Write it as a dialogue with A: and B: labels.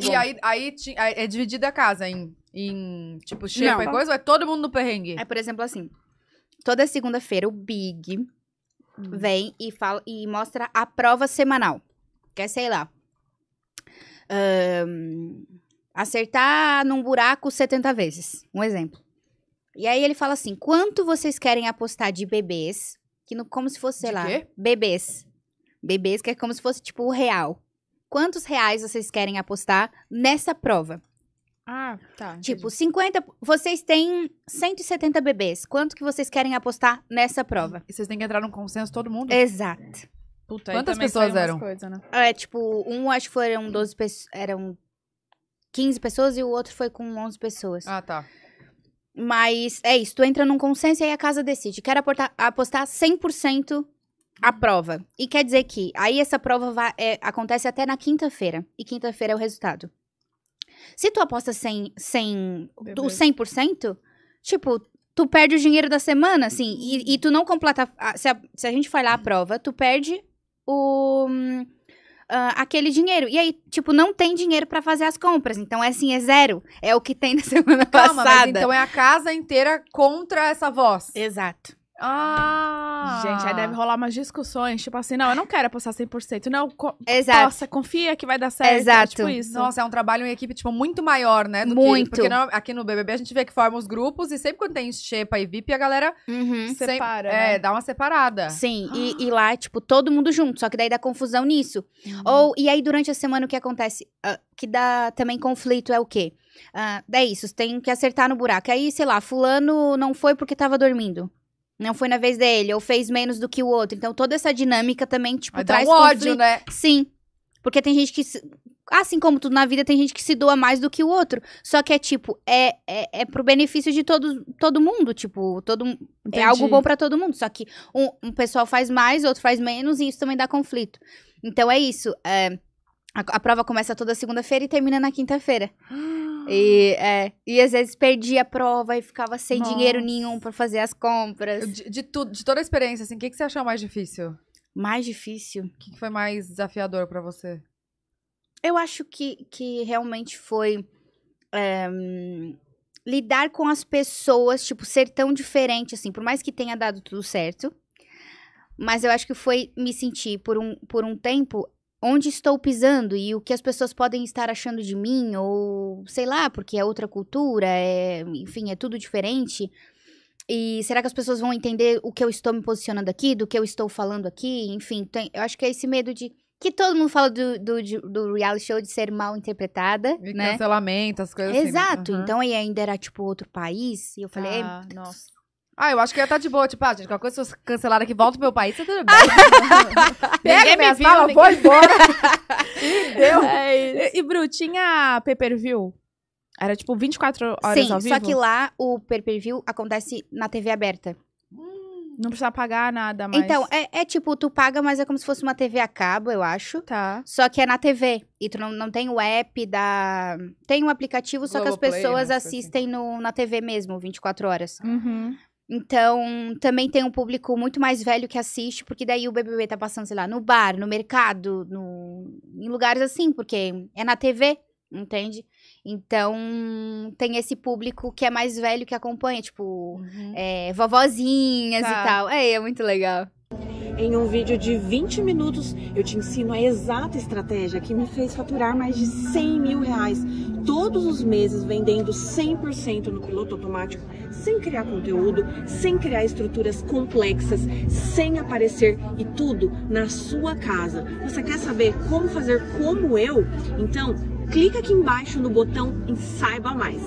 A: Muito e aí,
B: aí é dividida a casa em,
A: em
B: tipo, chefe Não. e coisa, ou é todo mundo no perrengue? É, por exemplo, assim.
A: Toda segunda-feira o Big hum.
B: vem e fala
A: e mostra a prova semanal. Quer sei lá. acertar num buraco 70 vezes. Um exemplo. E aí ele fala assim: quanto vocês querem apostar de bebês? Que no, como se fosse, sei De lá. quê? Bebês. Bebês, que é como se fosse tipo o real quantos reais vocês querem apostar nessa prova. Ah, tá. Tipo, entendi. 50. Vocês têm 170 bebês. Quanto que vocês querem apostar nessa prova? E vocês têm que entrar num consenso todo mundo? Exato.
B: Puta, Quantas pessoas eram? Coisa,
A: né? É, tipo, um acho que foram 12 pessoas. Eram 15 pessoas e o outro foi com 11 pessoas. Ah, tá. Mas é isso, tu entra num consenso e aí a casa decide. Quero aportar, apostar 100% a prova. E quer dizer que aí essa prova vai, é, acontece até na quinta-feira. E quinta-feira é o resultado. Se tu aposta 100, 100, Bebê. 100%, tipo, tu perde o dinheiro da semana, assim. E, e tu não completa. se, a, se a gente falhar a prova, tu perde o. Uh, aquele dinheiro. E aí, tipo, não tem dinheiro para fazer
B: as compras. Então, é assim, é zero. É o que tem na semana Calma, passada. então é a casa inteira contra essa voz. Exato. Ah! Gente, aí deve ah! rolar umas discussões, tipo assim, não, eu não quero apostar 100%, não, co Exato. possa, confia que vai dar certo, é Exato. É, tipo isso. Nossa, é um trabalho em equipe, tipo, muito maior, né? muito. Que, porque não, aqui no BBB a gente vê que forma os grupos e sempre quando tem Xepa e VIP, a galera uhum. sempre, separa, É, né? dá uma separada. Sim, ah. e, e, lá, tipo,
A: todo mundo junto, só que daí dá confusão nisso. Uhum. Ou, e aí durante a semana o que acontece, uh, que dá também conflito é o quê? Uh, é isso, tem que acertar no buraco. Aí, sei lá, fulano não foi porque tava dormindo não foi na vez dele, ou fez menos do que o outro. Então toda essa dinâmica também, tipo, Aí traz ódio, né? Sim. Porque tem gente que. Assim como tudo na vida, tem gente que se doa mais do que o outro. Só que é tipo, é, é, é pro benefício de todo, todo mundo. Tipo, todo, é Entendi. é algo bom para todo mundo. Só que um, um, pessoal faz mais, outro faz menos, e isso também dá conflito. Então é isso. É, a, a prova começa toda segunda-feira e termina na quinta-feira. E, é, e às vezes perdia a prova e ficava sem Nossa. dinheiro nenhum
B: para fazer as compras. De, de, tu, de toda a experiência, assim, o que, que você achou mais difícil? Mais difícil? O que, que foi mais desafiador para você? Eu acho que, que
A: realmente foi é, lidar com as pessoas, tipo, ser tão diferente, assim, por mais que tenha dado tudo certo. Mas eu acho que foi me sentir por um, por um tempo onde estou pisando e o que as pessoas podem estar achando de mim, ou sei lá, porque é outra cultura, é, enfim, é tudo diferente. E será que as pessoas vão entender o que eu estou me posicionando aqui, do que eu estou falando aqui? Enfim, tem, eu acho que é esse medo de. Que todo mundo fala do, do, do reality show de ser mal interpretada.
B: E né? cancelamento, as coisas assim, né? Exato. Assim, uhum. Então aí ainda era tipo outro país. E eu falei, é, ah, nossa. Ah, eu acho que ia estar tá de boa. Tipo, ah, gente, qualquer coisa, se eu cancelar aqui, volto pro meu país, tá tudo bem.
A: Pega minha fala, ninguém... vou embora.
B: e É e, e, Bru, tinha pay-per-view? Era tipo 24 horas Sim, ao vivo? Sim, só que lá
A: o pay-per-view acontece na TV aberta. Hum, não precisa pagar nada mais. Então, é, é, tipo, tu paga, mas é como se fosse uma TV a cabo, eu acho. Tá. Só que é na TV. E tu não, não tem o app da. Tem um aplicativo, só que as né, pessoas né? assistem no, na TV mesmo, 24 horas. Uhum. Então, também tem um público muito mais velho que assiste, porque daí o BBB tá passando, sei lá, no bar, no mercado, no... em lugares assim, porque é na TV, entende? Então, tem esse público que é mais velho que acompanha, tipo,
B: uhum. é, vovozinhas tá. e tal. É, é muito legal. Em um vídeo de 20 minutos, eu te ensino a exata estratégia que me fez faturar mais de 100 mil reais todos os meses vendendo 100% no piloto automático, sem criar conteúdo, sem criar estruturas complexas, sem aparecer e tudo na sua casa. Você quer saber como fazer como eu? Então, clica aqui embaixo no botão e saiba mais.